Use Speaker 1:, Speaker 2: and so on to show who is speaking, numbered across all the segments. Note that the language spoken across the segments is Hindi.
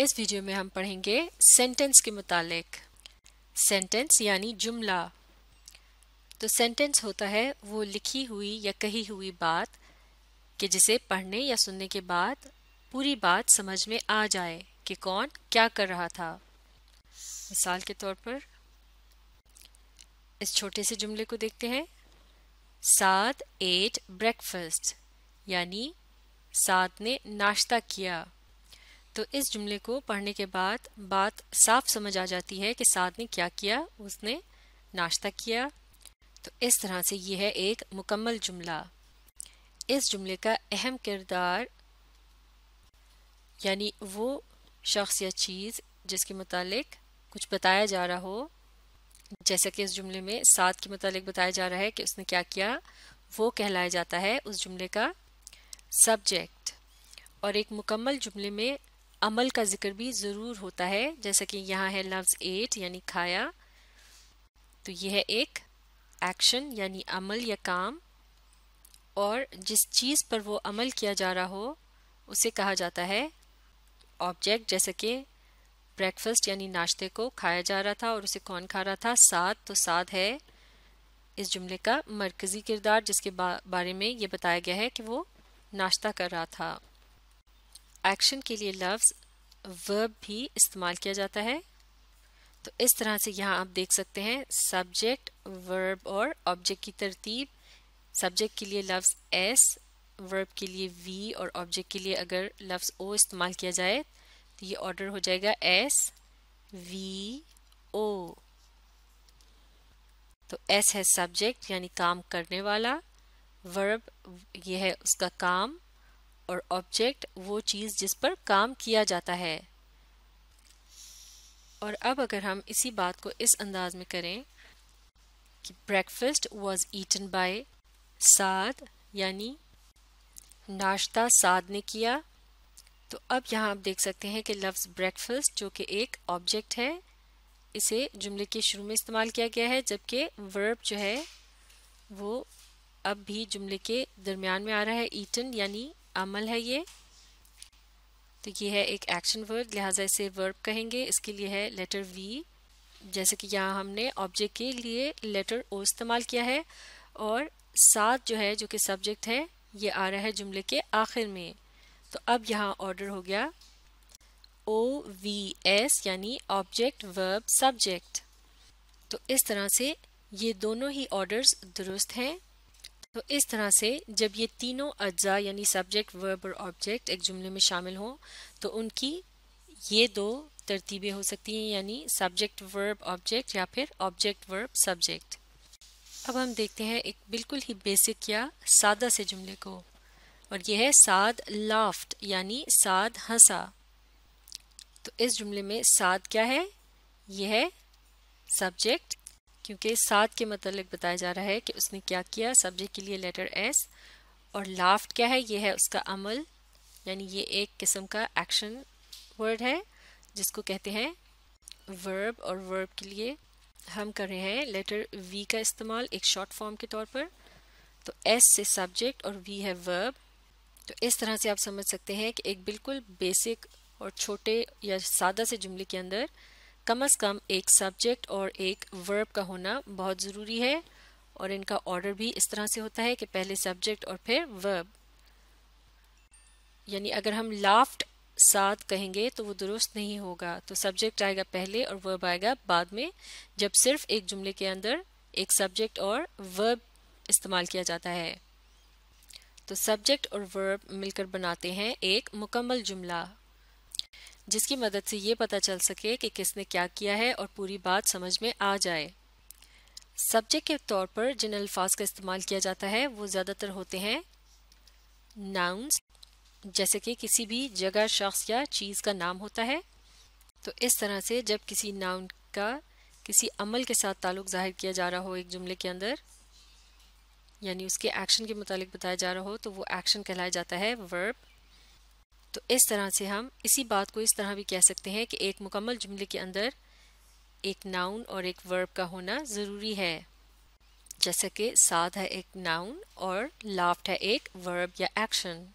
Speaker 1: इस वीडियो में हम पढ़ेंगे सेंटेंस के मुतालिक सेंटेंस यानी जुमला तो सेंटेंस होता है वो लिखी हुई या कही हुई बात कि जिसे पढ़ने या सुनने के बाद पूरी बात समझ में आ जाए कि कौन क्या कर रहा था मिसाल के तौर पर इस छोटे से जुमले को देखते हैं सात एट ब्रेकफास्ट यानी सात ने नाश्ता किया तो इस जुमले को पढ़ने के बाद बात साफ समझ आ जाती है कि साध ने क्या किया उसने नाश्ता किया तो इस तरह से यह है एक मुकम्मल जुमला इस जुमले का अहम किरदार यानी वो शख्स या चीज़ जिसके मतलब कुछ बताया जा रहा हो जैसा कि इस जुमले में साथ के मतलब बताया जा रहा है कि उसने क्या किया वो कहलाया जाता है उस जुमले का सब्जेक्ट और एक मुकम्मल जुमले में अमल का जिक्र भी ज़रूर होता है जैसा कि यहाँ है लफ्ज़ एट यानी खाया तो यह है एक एक्शन यानी अमल या काम और जिस चीज़ पर वो अमल किया जा रहा हो उसे कहा जाता है ऑब्जेक्ट जैसे कि ब्रेकफास्ट यानी नाश्ते को खाया जा रहा था और उसे कौन खा रहा था साद तो साद है इस जुमले का मरकज़ी किरदार जिसके बारे में ये बताया गया है कि वो नाश्ता कर रहा था एक्शन के लिए लफ्ज़ वर्ब भी इस्तेमाल किया जाता है तो इस तरह से यहाँ आप देख सकते हैं सब्जेक्ट वर्ब और ऑब्जेक्ट की तरतीब सब्जेक्ट के लिए लफ्ज़ एस वर्ब के लिए वी और ऑब्जेक्ट के लिए अगर लफ्ज़ ओ इस्तेमाल किया जाए तो ये ऑर्डर हो जाएगा एस वी ओ तो एस है सब्जेक्ट यानी काम करने वाला वर्ब यह है उसका काम और ऑब्जेक्ट वो चीज़ जिस पर काम किया जाता है और अब अगर हम इसी बात को इस अंदाज में करें कि breakfast was eaten by Saad यानी नाश्ता साद ने किया तो अब यहाँ आप देख सकते हैं कि लफ्ज़ ब्रेकफास्ट जो कि एक ऑब्जेक्ट है इसे जुमले के शुरू में इस्तेमाल किया गया है जबकि वर्ब जो है वो अब भी जुमले के दरमियान में आ रहा है ईटन यानी अमल है ये तो ये है एक एक्शन वर्ब लिहाजा इसे वर्ब कहेंगे इसके लिए है लेटर वी जैसे कि यहाँ हमने ऑब्जेक्ट के लिए लेटर ओ इस्तेमाल किया है और साथ जो है जो कि सब्जेक्ट है ये आ रहा है जुमले के आखिर में तो अब यहाँ ऑर्डर हो गया ओ वी एस यानी ऑब्जेक्ट वर्ब सब्जेक्ट तो इस तरह से ये दोनों ही ऑर्डर्स दुरुस्त हैं तो इस तरह से जब ये तीनों अज्जा यानी सब्जेक्ट वर्ब और ऑब्जेक्ट एक जुमले में शामिल हों तो उनकी ये दो तरतीबें हो सकती हैं यानी सब्जेक्ट वर्ब ऑब्जेक्ट या फिर ऑब्जेक्ट वर्ब सब्जेक्ट अब हम देखते हैं एक बिल्कुल ही बेसिक या सादा से जुमले को और यह है साद लाफ्ट यानी साद हंसा तो इस जुमले में साद क्या है यह है सब्जेक्ट क्योंकि सात के मतलब बताया जा रहा है कि उसने क्या किया सब्जेक्ट के लिए लेटर एस और लाफ्ट क्या है ये है उसका अमल यानी ये एक किस्म का एक्शन वर्ड है जिसको कहते हैं वर्ब और वर्ब के लिए हम कर रहे हैं लेटर वी का इस्तेमाल एक शॉर्ट फॉर्म के तौर पर तो एस से सब्जेक्ट और वी है वर्ब तो इस तरह से आप समझ सकते हैं कि एक बिल्कुल बेसिक और छोटे या सादा से जुमले के अंदर कम से कम एक सब्जेक्ट और एक वर्ब का होना बहुत ज़रूरी है और इनका ऑर्डर भी इस तरह से होता है कि पहले सब्जेक्ट और फिर वर्ब यानी अगर हम लाफ्ट साथ कहेंगे तो वो दुरुस्त नहीं होगा तो सब्जेक्ट आएगा पहले और वर्ब आएगा बाद में जब सिर्फ एक जुमले के अंदर एक सब्जेक्ट और वर्ब इस्तेमाल किया जाता है तो सब्जेक्ट और वर्ब मिलकर बनाते हैं एक मुकम्मल जुमला जिसकी मदद से ये पता चल सके कि किसने क्या किया है और पूरी बात समझ में आ जाए सब्जेक्ट के तौर पर जिन अल्फाज का इस्तेमाल किया जाता है वो ज़्यादातर होते हैं नाउंस जैसे कि किसी भी जगह शख्स या चीज़ का नाम होता है तो इस तरह से जब किसी नाउन का किसी अमल के साथ ताल्लुक जाहिर किया जा रहा हो एक जुमले के अंदर यानी उसके एक्शन के मुतालिक बताया जा रहा हो तो वो एक्शन कहलाया जाता है वर्ब तो इस तरह से हम इसी बात को इस तरह भी कह सकते हैं कि एक मुकम्मल जुमले के अंदर एक नाउन और एक वर्ब का होना ज़रूरी है जैसे कि साथ है एक नाउन और लाफ्ट है एक वर्ब या एक्शन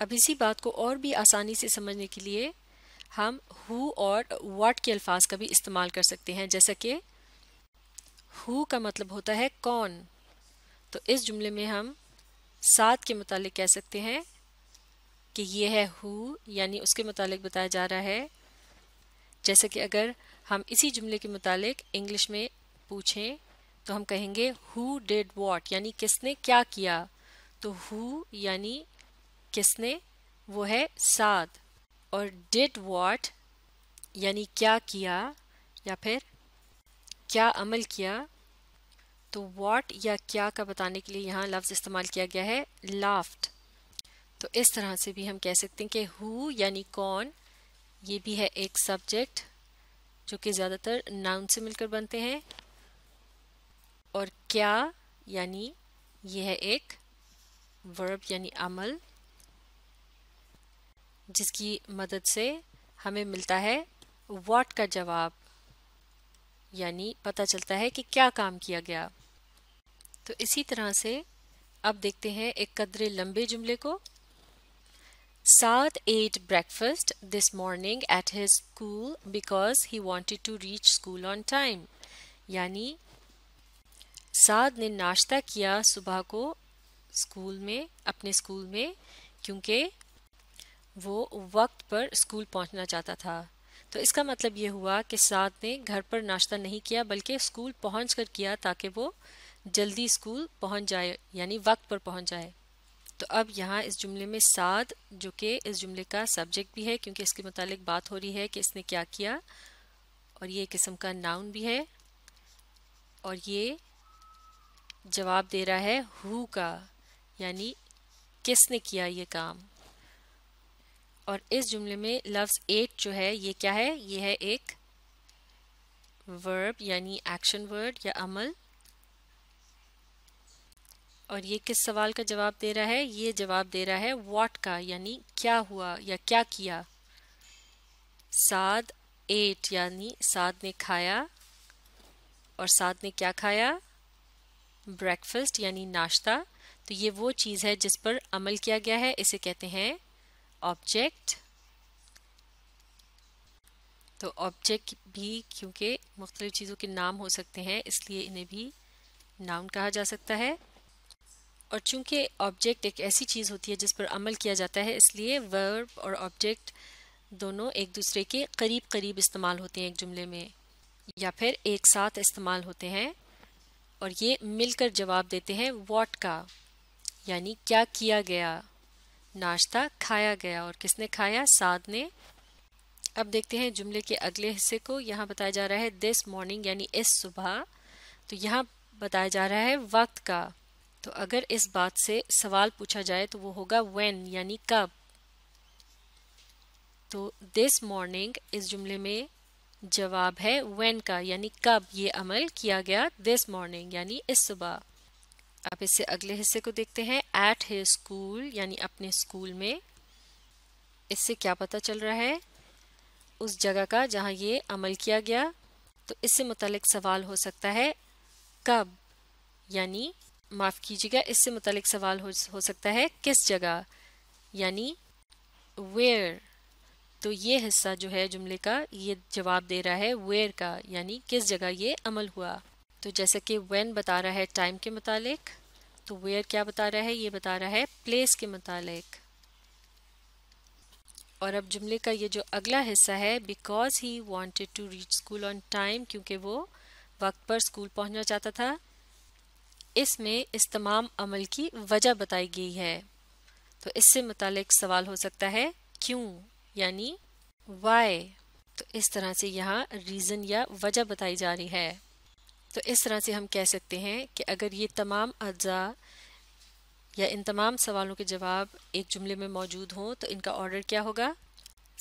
Speaker 1: अब इसी बात को और भी आसानी से समझने के लिए हम हु और वाट के अल्फाज का भी इस्तेमाल कर सकते हैं जैसा कि हु का मतलब होता है कौन तो इस जुमले में हम साथ के मुतालिक कह सकते हैं कि ये है हु यानी उसके मुतालिक बताया जा रहा है जैसे कि अगर हम इसी जुमले के मुतालिक इंग्लिश में पूछें तो हम कहेंगे हु डिड वॉट यानी किसने क्या किया तो हु यानी किसने वो है साद और डिड वॉट यानी क्या किया या फिर क्या अमल किया तो वॉट या क्या का बताने के लिए यहाँ लफ्ज़ इस्तेमाल किया गया है लाफ्ट तो इस तरह से भी हम कह सकते हैं कि हु यानी कौन ये भी है एक सब्जेक्ट जो कि ज़्यादातर नाउन से मिलकर बनते हैं और क्या यानी यह है एक वर्ब यानी अमल जिसकी मदद से हमें मिलता है व्हाट का जवाब यानी पता चलता है कि क्या काम किया गया तो इसी तरह से अब देखते हैं एक कदरे लंबे जुमले को Saad ate breakfast this morning at his school because he wanted to reach school on time. यानी साद ने नाश्ता किया सुबह को स्कूल में अपने स्कूल में क्योंकि वो वक्त पर स्कूल पहुंचना चाहता था तो इसका मतलब ये हुआ कि साद ने घर पर नाश्ता नहीं किया बल्कि स्कूल पहुंच कर किया ताकि वो जल्दी स्कूल पहुंच जाए यानी वक्त पर पहुंच जाए तो अब यहाँ इस जुमले में साद जो कि इस जुमले का सब्जेक्ट भी है क्योंकि इसके मुतालिक बात हो रही है कि इसने क्या किया और ये किस्म का नाउन भी है और ये जवाब दे रहा है हु का यानी किसने किया ये काम और इस जुमले में लफ्ज़ एट जो है ये क्या है ये है एक वर्ब यानी एक्शन वर्ड या अमल और ये किस सवाल का जवाब दे रहा है ये जवाब दे रहा है वॉट का यानी क्या हुआ या क्या किया साद एट यानी साद ने खाया और साद ने क्या खाया ब्रेकफास्ट यानी नाश्ता तो ये वो चीज़ है जिस पर अमल किया गया है इसे कहते हैं ऑब्जेक्ट तो ऑब्जेक्ट भी क्योंकि मुख्तलिफ़ चीज़ों के नाम हो सकते हैं इसलिए इन्हें भी नाउन कहा जा सकता है और चूंकि ऑब्जेक्ट एक ऐसी चीज़ होती है जिस पर अमल किया जाता है इसलिए वर्ब और ऑब्जेक्ट दोनों एक दूसरे के करीब करीब इस्तेमाल होते हैं एक जुमले में या फिर एक साथ इस्तेमाल होते हैं और ये मिलकर जवाब देते हैं वॉट का यानी क्या किया गया नाश्ता खाया गया और किसने खाया साद ने अब देखते हैं जुमले के अगले हिस्से को यहाँ बताया जा रहा है दिस मॉर्निंग यानी इस सुबह तो यहाँ बताया जा रहा है वक्त का तो अगर इस बात से सवाल पूछा जाए तो वो होगा वेन यानी कब तो दिस मॉर्निंग इस जुमले में जवाब है वेन का यानी कब ये अमल किया गया दिस मॉर्निंग यानी इस सुबह आप इससे अगले हिस्से को देखते हैं एट हे स्कूल यानी अपने स्कूल में इससे क्या पता चल रहा है उस जगह का जहाँ ये अमल किया गया तो इससे मुतलक सवाल हो सकता है कब यानी माफ़ कीजिएगा इससे मुतलिक सवाल हो, हो सकता है किस जगह यानी वेयर तो ये हिस्सा जो है जुमले का ये जवाब दे रहा है वेयर का यानी किस जगह ये अमल हुआ तो जैसा कि वेन बता रहा है टाइम के मुतालिक तो वेयर क्या बता रहा है ये बता रहा है प्लेस के मुतालिक और अब जुमले का ये जो अगला हिस्सा है because he wanted to reach school on time क्योंकि वो वक्त पर स्कूल पहुंचना चाहता था इसमें इस तमाम अमल की वजह बताई गई है तो इससे मतलब सवाल हो सकता है क्यों यानी वाई तो इस तरह से यहाँ रीज़न या वजह बताई जा रही है तो इस तरह से हम कह सकते हैं कि अगर ये तमाम अज्जा या इन तमाम सवालों के जवाब एक जुमले में मौजूद हों तो इनका ऑर्डर क्या होगा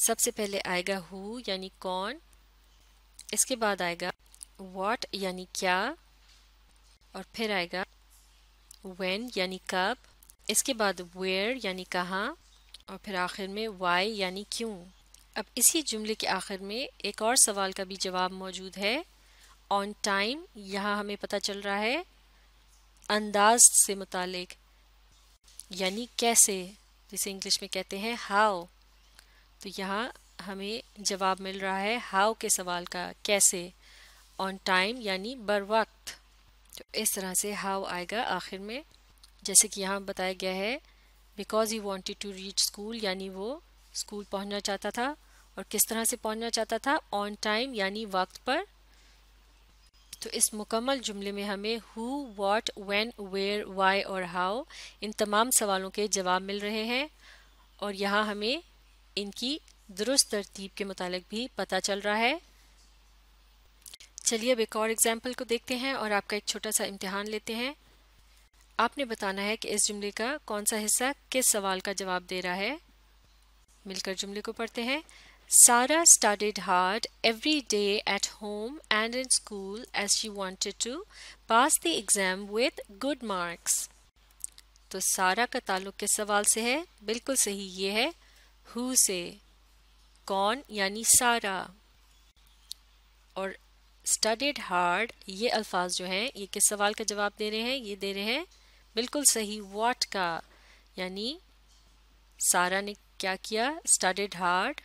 Speaker 1: सबसे पहले आएगा हु यानी कौन इसके बाद आएगा वॉट यानी क्या और फिर आएगा when यानी कब इसके बाद where यानी कहाँ और फिर आखिर में why यानी क्यों अब इसी जुमले के आखिर में एक और सवाल का भी जवाब मौजूद है ऑन टाइम यहाँ हमें पता चल रहा है अंदाज से मुतालिक यानी कैसे जिसे इंग्लिश में कहते हैं हाउ तो यहाँ हमें जवाब मिल रहा है हाउ के सवाल का कैसे ऑन टाइम यानी बर वक्त तो इस तरह से हाउ आएगा आखिर में जैसे कि यहाँ बताया गया है because he wanted to reach school यानी वो स्कूल पहुँचना चाहता था और किस तरह से पहुँचना चाहता था ऑन टाइम यानी वक्त पर तो इस मुकम्मल जुमले में हमें who what when where why और हाउ इन तमाम सवालों के जवाब मिल रहे हैं और यहाँ हमें इनकी दुरुस्त तरतीब के मुतालिक भी पता चल रहा है चलिए अब एक और एग्जाम्पल को देखते हैं और आपका एक छोटा सा इम्तिहान लेते हैं आपने बताना है कि इस जुमले का कौन सा हिस्सा किस सवाल का जवाब दे रहा है मिलकर जुमले को पढ़ते हैं Sara studied hard every day at home and in school as she wanted to pass the exam with good marks तो सारा का ताल्लुक किस सवाल से है बिल्कुल सही ये है हु से कौन यानी सारा और स्टडीड हार्ड ये अल्फाज जो हैं ये किस सवाल का जवाब दे रहे हैं ये दे रहे हैं बिल्कुल सही वॉट का यानी सारा ने क्या किया स्टडीड हार्ड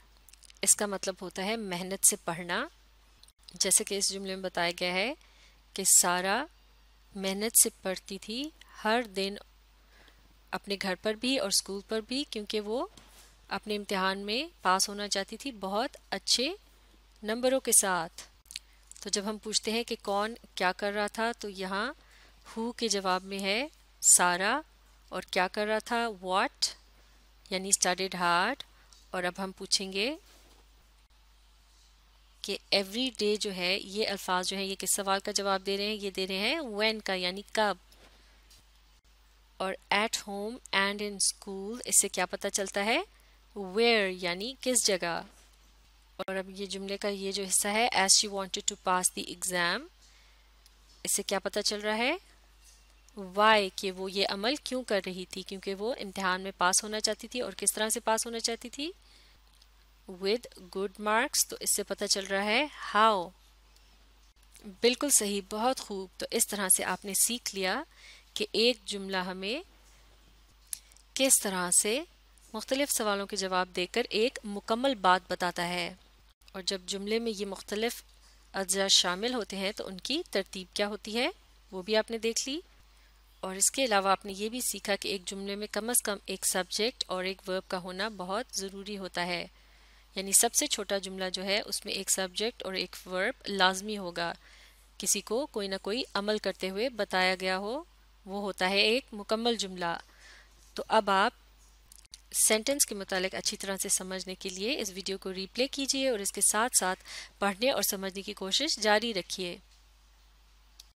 Speaker 1: इसका मतलब होता है मेहनत से पढ़ना जैसे कि इस जुमले में बताया गया है कि सारा मेहनत से पढ़ती थी हर दिन अपने घर पर भी और स्कूल पर भी क्योंकि वो अपने इम्तिहान में पास होना चाहती थी बहुत अच्छे नंबरों के साथ तो जब हम पूछते हैं कि कौन क्या कर रहा था तो यहाँ हु के जवाब में है सारा और क्या कर रहा था वॉट यानी स्टडीड हार्ड और अब हम पूछेंगे कि एवरी डे जो है ये अल्फाज जो है ये किस सवाल का जवाब दे रहे हैं ये दे रहे हैं वेन का यानी कब और at home and in school इससे क्या पता चलता है वेयर यानी किस जगह और अब ये जुमले का ये जो हिस्सा है as she wanted to pass the exam इससे क्या पता चल रहा है वाई कि वो ये अमल क्यों कर रही थी क्योंकि वो इम्तहान में पास होना चाहती थी और किस तरह से पास होना चाहती थी विद गुड मार्क्स तो इससे पता चल रहा है हाउ बिल्कुल सही बहुत खूब तो इस तरह से आपने सीख लिया कि एक जुमला हमें किस तरह से मुख्तलिफ सवालों के जवाब देकर एक मुकम्मल बात बताता है और जब जुमले में ये मुख्तलिफ अज्जा शामिल होते हैं तो उनकी तरतीब क्या होती है वो भी आपने देख ली और इसके अलावा आपने ये भी सीखा कि एक जुमले में कम अज़ कम एक सब्जेक्ट और एक वर्ब का होना बहुत ज़रूरी होता है यानी सबसे छोटा जुमला जो है उसमें एक सब्जेक्ट और एक वर्ब लाजमी होगा किसी को कोई ना कोई अमल करते हुए बताया गया हो वो होता है एक मुकम्मल जुमला तो अब आप सेंटेंस के मुतालिक अच्छी तरह से समझने के लिए इस वीडियो को रीप्ले कीजिए और इसके साथ साथ पढ़ने और समझने की कोशिश जारी रखिए